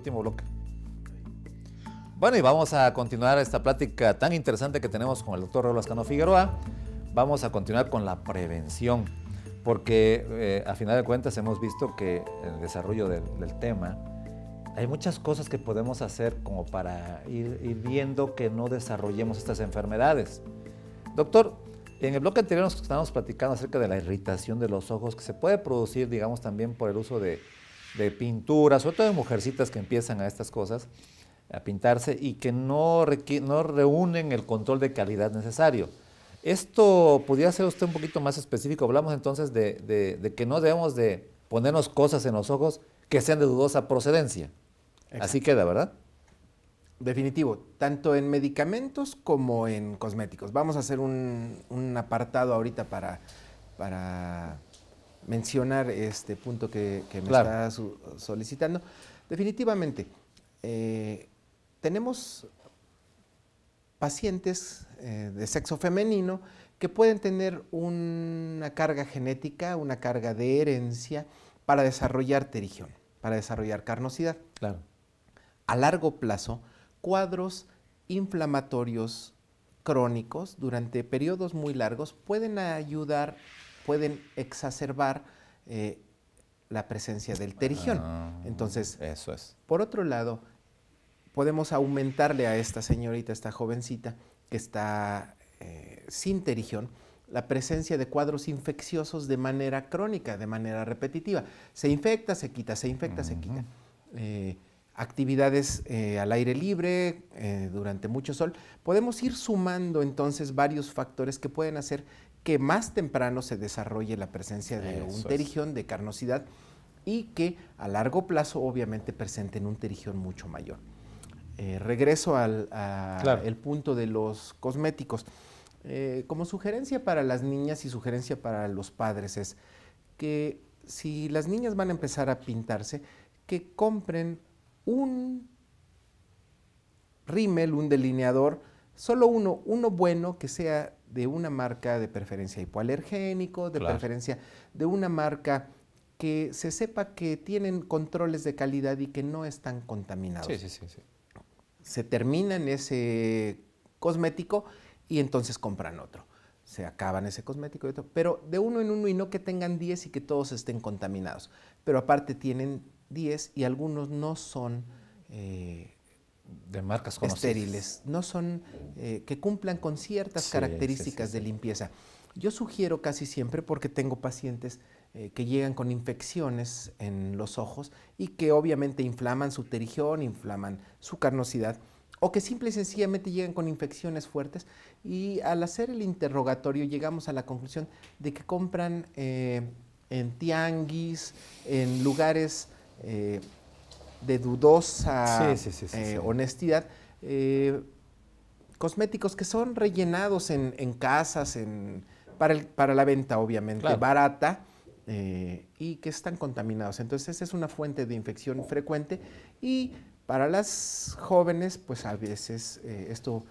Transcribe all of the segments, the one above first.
último bloque. Bueno, y vamos a continuar esta plática tan interesante que tenemos con el doctor Raúl Cano Figueroa. Vamos a continuar con la prevención, porque eh, a final de cuentas hemos visto que en el desarrollo del, tema hay muchas cosas que podemos hacer como para ir, ir viendo que no desarrollemos estas enfermedades. Doctor, en el bloque anterior nos estábamos platicando acerca de la irritación de los ojos que se puede producir, digamos, también por el uso de de pintura, sobre todo de mujercitas que empiezan a estas cosas, a pintarse y que no, no reúnen el control de calidad necesario. Esto podría ser usted un poquito más específico. Hablamos entonces de, que no debemos de ponernos cosas en los ojos que sean de dudosa procedencia. Así queda, ¿verdad? Definitivo, tanto en medicamentos como en cosméticos. Vamos a hacer un, un apartado ahorita para, para mencionar este punto que, me está solicitando. Definitivamente, eh, tenemos pacientes eh, de sexo femenino que pueden tener una carga genética, una carga de herencia para desarrollar terigión, para desarrollar carnosidad. Claro. A largo plazo, cuadros inflamatorios crónicos durante periodos muy largos pueden ayudar pueden exacerbar eh, la presencia del terigión. Ah, entonces, Por otro lado, podemos aumentarle a esta señorita, esta jovencita que está eh, sin terigión, la presencia de cuadros infecciosos de manera crónica, de manera repetitiva. Se infecta, se quita, se infecta, se quita. Eh, actividades al aire libre, durante mucho sol. Podemos ir sumando entonces varios factores que pueden hacer que más temprano se desarrolle la presencia de un terigión, de carnosidad, y que a largo plazo obviamente presenten un terigión mucho mayor. Eh, regreso al el punto de los cosméticos. Eh, como sugerencia para las niñas y sugerencia para los padres es que si las niñas van a empezar a pintarse, que compren un rímel, un delineador, solo uno, uno bueno que sea de una marca de preferencia hipoalergénico, de preferencia de una marca que se sepa que tienen controles de calidad y que no están contaminados. Sí, sí, sí, Se terminan ese cosmético y entonces compran otro. Se acaban ese cosmético y otro, pero de uno en uno y no que tengan 10 y que todos estén contaminados. Pero aparte tienen 10 y algunos no son eh, de marcas conocidas. estériles, no son eh, que cumplan con ciertas características de limpieza. Yo sugiero casi siempre porque tengo pacientes eh, que llegan con infecciones en los ojos y que obviamente inflaman su terigión, inflaman su carnosidad o que simple y sencillamente llegan con infecciones fuertes y al hacer el interrogatorio llegamos a la conclusión de que compran eh, en tianguis, en lugares de dudosa eh, honestidad, eh, cosméticos que son rellenados en, casas, en, para, el, para, la venta obviamente, barata. Eh, y que están contaminados. Entonces es una fuente de infección frecuente y para las jóvenes, pues a veces esto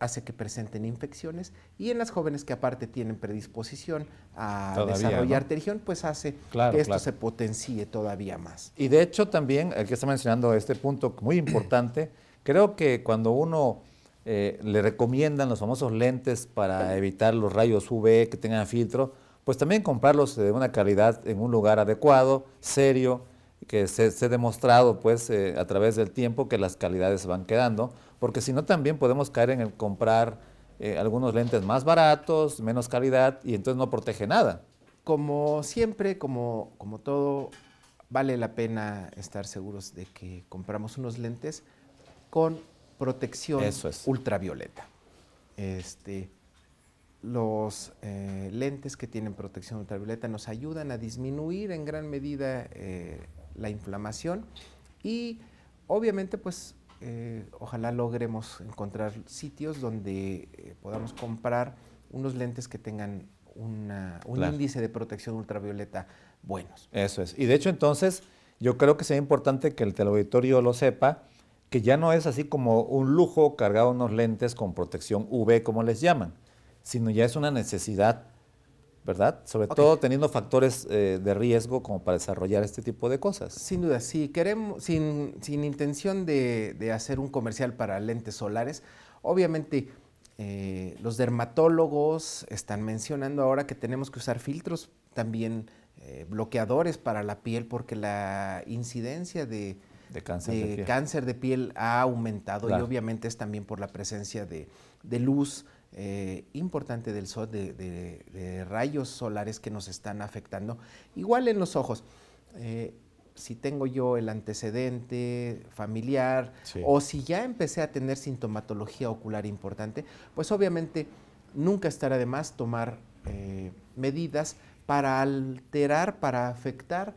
hace que presenten infecciones y en las jóvenes que aparte tienen predisposición a desarrollar ¿no? pues hace que esto se potencie todavía más. Y de hecho también, aquí está mencionando este punto muy importante, creo que cuando uno eh, le recomiendan los famosos lentes para evitar los rayos UV que tengan filtro, pues también comprarlos de una calidad en un lugar adecuado, serio, que se, ha demostrado pues eh, a través del tiempo que las calidades van quedando, porque si no también podemos caer en el comprar eh, algunos lentes más baratos, menos calidad, y entonces no protege nada. Como siempre, como, como todo, vale la pena estar seguros de que compramos unos lentes con protección ultravioleta. Este, los eh, lentes que tienen protección ultravioleta nos ayudan a disminuir en gran medida eh, la inflamación y obviamente pues eh, ojalá logremos encontrar sitios donde eh, podamos comprar unos lentes que tengan un índice de protección ultravioleta buenos. Eso es. Y de hecho entonces yo creo que sería importante que el teleauditorio lo sepa, que ya no es así como un lujo cargar unos lentes con protección UV, como les llaman, sino ya es una necesidad ¿verdad? Sobre todo teniendo factores eh, de riesgo como para desarrollar este tipo de cosas. Sin duda, si queremos, sin, sin intención de, de, hacer un comercial para lentes solares, obviamente eh, los dermatólogos están mencionando ahora que tenemos que usar filtros también eh, bloqueadores para la piel porque la incidencia de, cáncer, de, piel. ha aumentado y obviamente es también por la presencia de, luz eh, importante del sol, de, rayos solares que nos están afectando, igual en los ojos. Eh, si tengo yo el antecedente familiar o si ya empecé a tener sintomatología ocular importante, pues obviamente nunca estará de más tomar eh, medidas para alterar, para afectar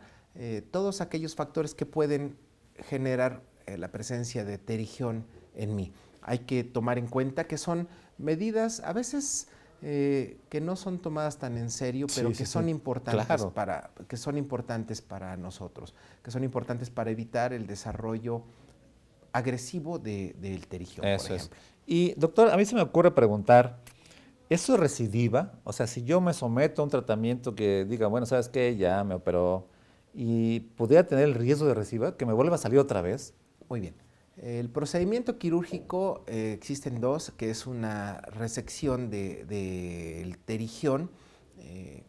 todos aquellos factores que pueden generar la presencia de terigión en mí hay que tomar en cuenta, que son medidas a veces eh, que no son tomadas tan en serio, pero que, son Importantes para, que son importantes para nosotros, que son importantes para evitar el desarrollo agresivo del de, terigio, Eso por ejemplo. Es. Y doctor, a mí se me ocurre preguntar, ¿eso es recidiva? O sea, si yo me someto a un tratamiento que diga, bueno, ¿sabes qué? Ya me operó y podría tener el riesgo de recidiva, que me vuelva a salir otra vez. Muy bien. El procedimiento quirúrgico eh, existen dos, que es una resección del de, eh,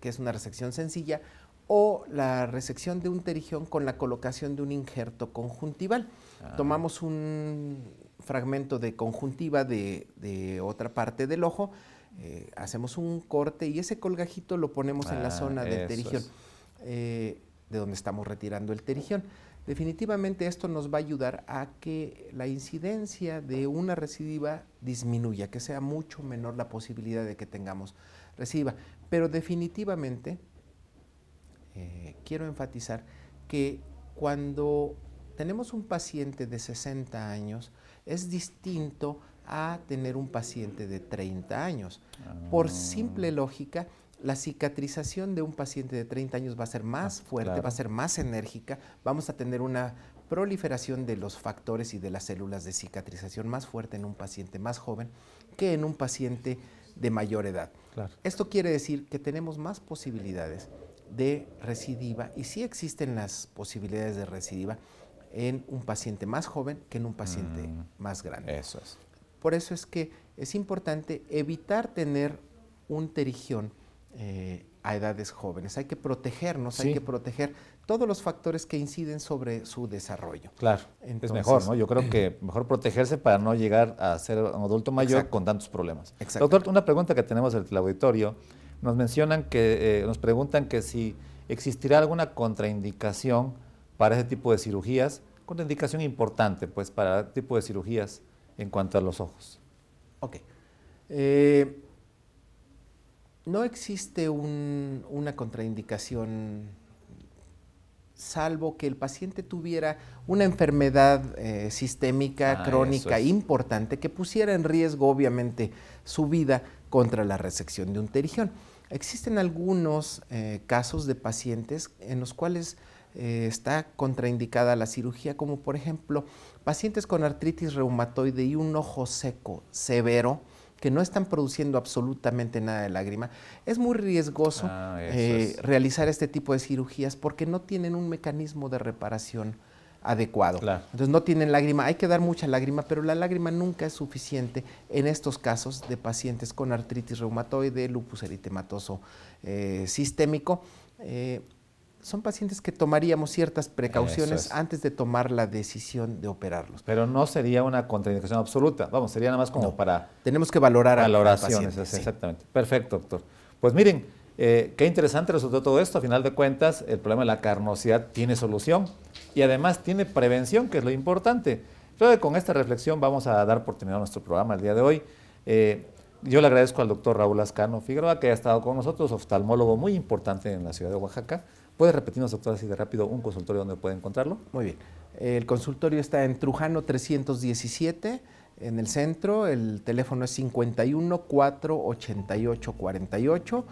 que es una resección sencilla, o la resección de un terigión con la colocación de un injerto conjuntival. Ah. Tomamos un fragmento de conjuntiva de, otra parte del ojo, eh, hacemos un corte y ese colgajito lo ponemos en la ah, zona del terigión, de donde estamos retirando el terigión definitivamente esto nos va a ayudar a que la incidencia de una recidiva disminuya, que sea mucho menor la posibilidad de que tengamos recidiva. Pero definitivamente eh, quiero enfatizar que cuando tenemos un paciente de 60 años, es distinto a tener un paciente de 30 años. Por simple lógica, la cicatrización de un paciente de 30 años va a ser más ah, fuerte, va a ser más enérgica, vamos a tener una proliferación de los factores y de las células de cicatrización más fuerte en un paciente más joven que en un paciente de mayor edad. Esto quiere decir que tenemos más posibilidades de recidiva y sí existen las posibilidades de recidiva en un paciente más joven que en un paciente mm, más grande. Eso es. Por eso es que es importante evitar tener un terigión eh, a edades jóvenes. Hay que protegernos, hay que proteger todos los factores que inciden sobre su desarrollo. Claro, es mejor, ¿no? Yo creo que mejor protegerse para no llegar a ser un adulto mayor con tantos problemas. Exacto. Doctor, una pregunta que tenemos del auditorio. Nos mencionan que, eh, nos preguntan que si existirá alguna contraindicación para ese tipo de cirugías, contraindicación importante, pues, para ese tipo de cirugías en cuanto a los ojos. Ok. Eh, no existe una contraindicación salvo que el paciente tuviera una enfermedad eh, sistémica, ah, crónica, importante, que pusiera en riesgo obviamente su vida contra la resección de un terigión. Existen algunos eh, casos de pacientes en los cuales eh, está contraindicada la cirugía, como por ejemplo pacientes con artritis reumatoide y un ojo seco severo, que no están produciendo absolutamente nada de lágrima. Es muy riesgoso ah, eh, realizar este tipo de cirugías porque no tienen un mecanismo de reparación adecuado. Entonces no tienen lágrima, hay que dar mucha lágrima, pero la lágrima nunca es suficiente en estos casos de pacientes con artritis reumatoide, lupus eritematoso eh, sistémico. Eh, son pacientes que tomaríamos ciertas precauciones antes de tomar la decisión de operarlos. Pero no sería una contraindicación absoluta, vamos, sería nada más como para... Tenemos que valorar a los pacientes. exactamente. Perfecto, doctor. Pues miren, eh, qué interesante resultó todo esto. A final de cuentas, el problema de la carnosidad tiene solución y además tiene prevención, que es lo importante. Creo que con esta reflexión vamos a dar por terminado nuestro programa el día de hoy. Eh, yo le agradezco al doctor Raúl Ascano Figueroa, que ha estado con nosotros, oftalmólogo muy importante en la ciudad de Oaxaca. ¿Puede repetirnos, doctor, así de rápido, un consultorio donde puede encontrarlo? Muy bien. El consultorio está en Trujano 317, en el centro. El teléfono es 51 488 48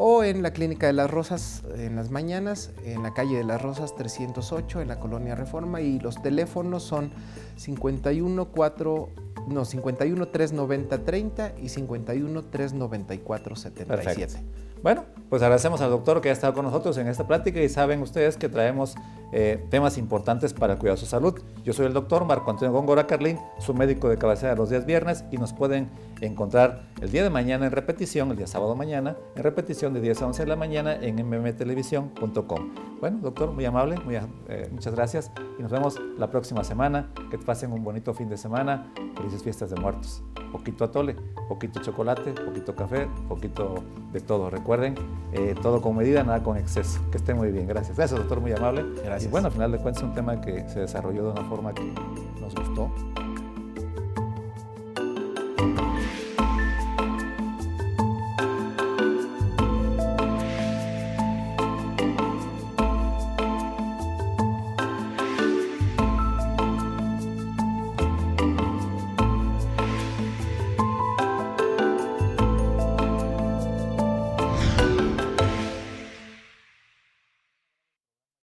o en la Clínica de las Rosas en las mañanas, en la calle de las Rosas 308, en la Colonia Reforma. Y los teléfonos son 51 4 no, 51 390 30 y 51 394 77. Bueno, pues agradecemos al doctor que ha estado con nosotros en esta plática y saben ustedes que traemos eh, temas importantes para cuidar su salud. Yo soy el doctor Marco Antonio Góngora Carlín, su médico de cabecera los días viernes y nos pueden encontrar el día de mañana en repetición, el día sábado mañana, en repetición de 10 a 11 de la mañana en mmtelevisión.com. Bueno, doctor, muy amable, eh, muchas gracias y nos vemos la próxima semana. Que te pasen un bonito fin de semana. Felices fiestas de muertos poquito atole, poquito chocolate, poquito café, poquito de todo. Recuerden, eh, todo con medida, nada con exceso. Que esté muy bien. Gracias. Gracias, doctor, muy amable. Gracias. Y bueno, al final de cuentas, es un tema que se desarrolló de una forma que nos gustó.